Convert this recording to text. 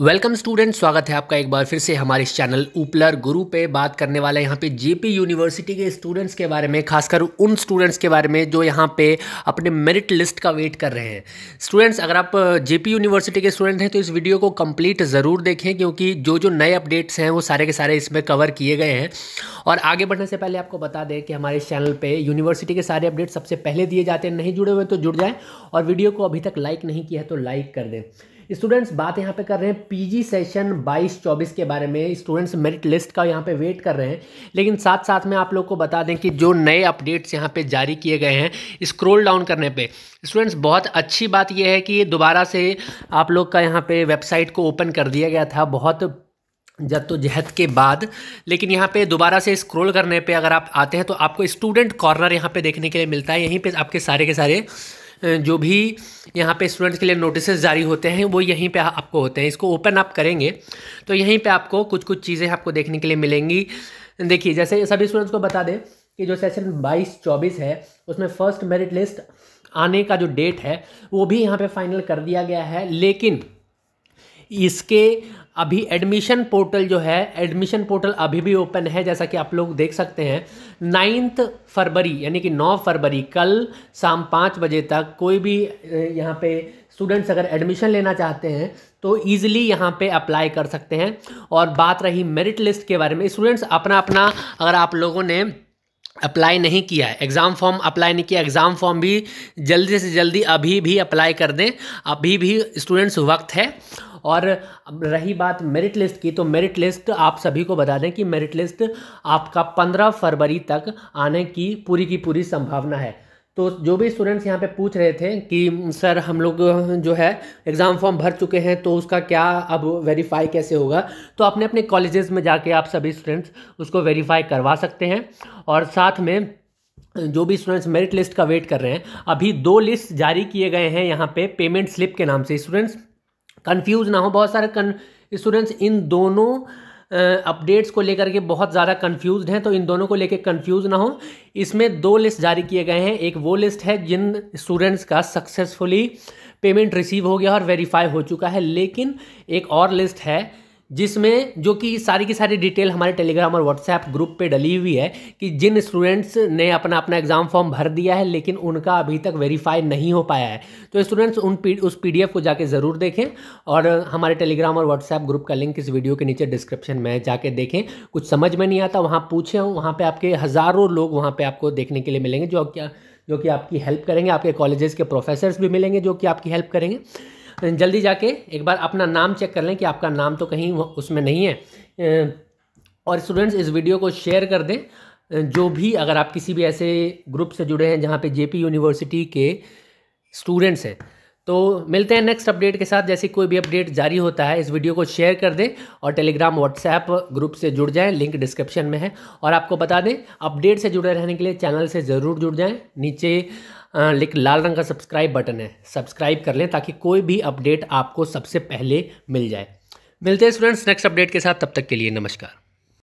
welcome student स्वागत है आपका एक बार फिर से हमारे इस चैनल उपलर गुरु पे बात करने वाला है यहाँ पे जेपी यूनिवर्सिटी के स्टूडेंट्स के बारे में खासकर उन स्टूडेंट्स के बारे में जो यहाँ पे अपने मेरिट लिस्ट का वेट कर रहे हैं स्टूडेंट्स अगर आप जेपी यूनिवर्सिटी के स्टूडेंट हैं तो इस वीडियो को कम्प्लीट ज़रूर देखें क्योंकि जो जो नए अपडेट्स हैं वो सारे के सारे इसमें कवर किए गए हैं और आगे बढ़ने से पहले आपको बता दें कि हमारे इस चैनल पर यूनिवर्सिटी के सारे अपडेट सबसे पहले दिए जाते हैं नहीं जुड़े हुए तो जुड़ जाएँ और वीडियो को अभी तक लाइक नहीं किया है तो लाइक कर दें स्टूडेंट्स बात यहाँ पे कर रहे हैं पीजी सेशन 22-24 के बारे में स्टूडेंट्स मेरिट लिस्ट का यहाँ पे वेट कर रहे हैं लेकिन साथ साथ में आप लोग को बता दें कि जो नए अपडेट्स यहाँ पे जारी किए गए हैं स्क्रोल डाउन करने पे स्टूडेंट्स बहुत अच्छी बात यह है कि दोबारा से आप लोग का यहाँ पे वेबसाइट को ओपन कर दिया गया था बहुत जद्दोजहद के बाद लेकिन यहाँ पे दोबारा से स्क्रॉल करने पे अगर आप आते हैं तो आपको स्टूडेंट कॉर्नर यहाँ पे देखने के लिए मिलता है यहीं पे आपके सारे के सारे जो भी यहाँ पे स्टूडेंट्स के लिए नोटिस जारी होते हैं वो यहीं पे आपको होते हैं इसको ओपन आप करेंगे तो यहीं पे आपको कुछ कुछ चीज़ें आपको देखने के लिए मिलेंगी देखिए जैसे सभी स्टूडेंट्स को बता दें कि जो सेशन बाईस चौबीस है उसमें फर्स्ट मेरिट लिस्ट आने का जो डेट है वो भी यहाँ पर फाइनल कर दिया गया है लेकिन इसके अभी एडमिशन पोर्टल जो है एडमिशन पोर्टल अभी भी ओपन है जैसा कि आप लोग देख सकते हैं नाइन्थ फरवरी यानी कि नौ फरवरी कल शाम पाँच बजे तक कोई भी यहाँ पे स्टूडेंट्स अगर एडमिशन लेना चाहते हैं तो ईज़िली यहाँ पे अप्लाई कर सकते हैं और बात रही मेरिट लिस्ट के बारे में स्टूडेंट्स अपना अपना अगर आप लोगों ने अप्लाई नहीं किया है एग्ज़ाम फॉर्म अप्लाई नहीं किया एग्ज़ाम फॉर्म भी जल्दी से जल्दी अभी भी अप्लाई कर दें अभी भी स्टूडेंट्स वक्त है और रही बात मेरिट लिस्ट की तो मेरिट लिस्ट आप सभी को बता दें कि मेरिट लिस्ट आपका पंद्रह फरवरी तक आने की पूरी की पूरी संभावना है तो जो भी स्टूडेंट्स यहाँ पे पूछ रहे थे कि सर हम लोग जो है एग्ज़ाम फॉर्म भर चुके हैं तो उसका क्या अब वेरीफाई कैसे होगा तो अपने अपने कॉलेजेस में जाके आप सभी स्टूडेंट्स उसको वेरीफाई करवा सकते हैं और साथ में जो भी स्टूडेंट्स मेरिट लिस्ट का वेट कर रहे हैं अभी दो लिस्ट जारी किए गए हैं यहाँ पे पेमेंट स्लिप के नाम से स्टूडेंट्स कन्फ्यूज़ ना हो बहुत सारे कन स्टूडेंट्स इन दोनों अपडेट्स को लेकर के बहुत ज़्यादा कन्फ्यूज हैं तो इन दोनों को लेकर कन्फ्यूज ना हो इसमें दो लिस्ट जारी किए गए हैं एक वो लिस्ट है जिन स्टूडेंट्स का सक्सेसफुली पेमेंट रिसीव हो गया और वेरीफाई हो चुका है लेकिन एक और लिस्ट है जिसमें जो कि सारी की सारी डिटेल हमारे टेलीग्राम और व्हाट्सएप ग्रुप पे डली हुई है कि जिन स्टूडेंट्स ने अपना अपना एग्ज़ाम फॉर्म भर दिया है लेकिन उनका अभी तक वेरीफाई नहीं हो पाया है तो स्टूडेंट्स उन पी उस पी को जाके ज़रूर देखें और हमारे टेलीग्राम और व्हाट्सएप ग्रुप का लिंक इस वीडियो के नीचे डिस्क्रिप्शन में जाके देखें कुछ समझ में नहीं आता वहाँ पूछें वहाँ पर आपके हज़ारों लोग वहाँ पर आपको देखने के लिए मिलेंगे जो क्या जो कि आपकी हेल्प करेंगे आपके कॉलेजेस के प्रोफेसर्स भी मिलेंगे जो कि आपकी हेल्प करेंगे तो जल्दी जाके एक बार अपना नाम चेक कर लें कि आपका नाम तो कहीं उसमें नहीं है और स्टूडेंट्स इस वीडियो को शेयर कर दें जो भी अगर आप किसी भी ऐसे ग्रुप से जुड़े हैं जहाँ पे जेपी यूनिवर्सिटी के स्टूडेंट्स हैं तो मिलते हैं नेक्स्ट अपडेट के साथ जैसे कोई भी अपडेट जारी होता है इस वीडियो को शेयर कर दें और टेलीग्राम व्हाट्सएप ग्रुप से जुड़ जाएं लिंक डिस्क्रिप्शन में है और आपको बता दें अपडेट से जुड़े रहने के लिए चैनल से ज़रूर जुड़ जाएं नीचे लेकिन लाल रंग का सब्सक्राइब बटन है सब्सक्राइब कर लें ताकि कोई भी अपडेट आपको सबसे पहले मिल जाए मिलते हैं स्टूडेंट्स नेक्स्ट अपडेट के साथ तब तक के लिए नमस्कार